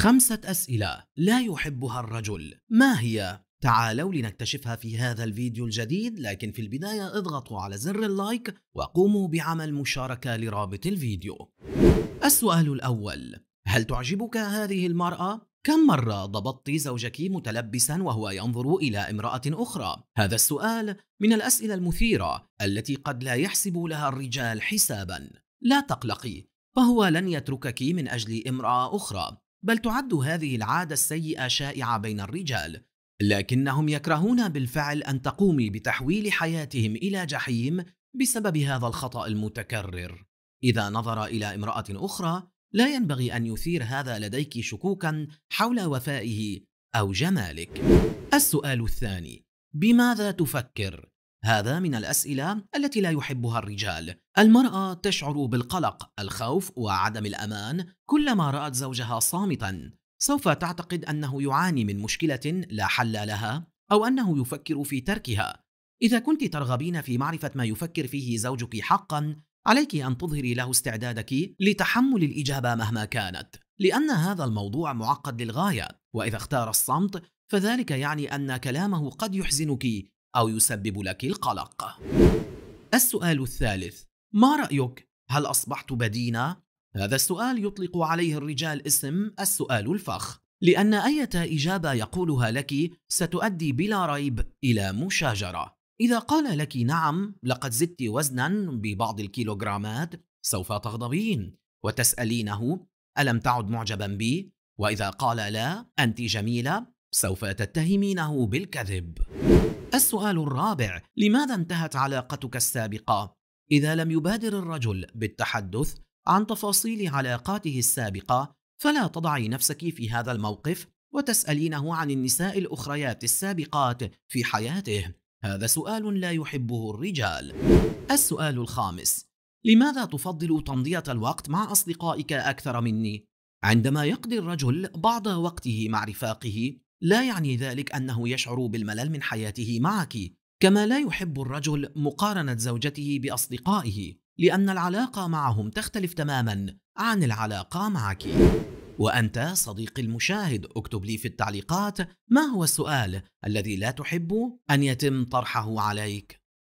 خمسة أسئلة لا يحبها الرجل ما هي؟ تعالوا لنكتشفها في هذا الفيديو الجديد لكن في البداية اضغطوا على زر اللايك وقوموا بعمل مشاركة لرابط الفيديو السؤال الأول هل تعجبك هذه المرأة؟ كم مرة ضبطت زوجك متلبسا وهو ينظر إلى امرأة أخرى؟ هذا السؤال من الأسئلة المثيرة التي قد لا يحسب لها الرجال حسابا لا تقلقي فهو لن يتركك من أجل امرأة أخرى بل تعد هذه العادة السيئة شائعة بين الرجال لكنهم يكرهون بالفعل أن تقومي بتحويل حياتهم إلى جحيم بسبب هذا الخطأ المتكرر إذا نظر إلى امرأة أخرى لا ينبغي أن يثير هذا لديك شكوكا حول وفائه أو جمالك السؤال الثاني بماذا تفكر؟ هذا من الأسئلة التي لا يحبها الرجال. المرأة تشعر بالقلق، الخوف وعدم الأمان كلما رأت زوجها صامتا. سوف تعتقد أنه يعاني من مشكلة لا حل لها أو أنه يفكر في تركها. إذا كنت ترغبين في معرفة ما يفكر فيه زوجك حقا، عليك أن تظهري له استعدادك لتحمل الإجابة مهما كانت، لأن هذا الموضوع معقد للغاية، وإذا اختار الصمت فذلك يعني أن كلامه قد يحزنك أو يسبب لك القلق. السؤال الثالث: ما رأيك؟ هل أصبحت بدينة؟ هذا السؤال يطلق عليه الرجال اسم السؤال الفخ، لأن أية إجابة يقولها لك ستؤدي بلا ريب إلى مشاجرة. إذا قال لك نعم لقد زدت وزنا ببعض الكيلوغرامات سوف تغضبين وتسألينه ألم تعد معجبا بي؟ وإذا قال لا أنت جميلة سوف تتهمينه بالكذب السؤال الرابع لماذا انتهت علاقتك السابقة؟ إذا لم يبادر الرجل بالتحدث عن تفاصيل علاقاته السابقة فلا تضعي نفسك في هذا الموقف وتسألينه عن النساء الأخريات السابقات في حياته هذا سؤال لا يحبه الرجال السؤال الخامس لماذا تفضل تمضية الوقت مع أصدقائك أكثر مني؟ عندما يقضي الرجل بعض وقته مع رفاقه لا يعني ذلك انه يشعر بالملل من حياته معك كما لا يحب الرجل مقارنه زوجته باصدقائه لان العلاقه معهم تختلف تماما عن العلاقه معك وانت صديقي المشاهد اكتب لي في التعليقات ما هو السؤال الذي لا تحب ان يتم طرحه عليك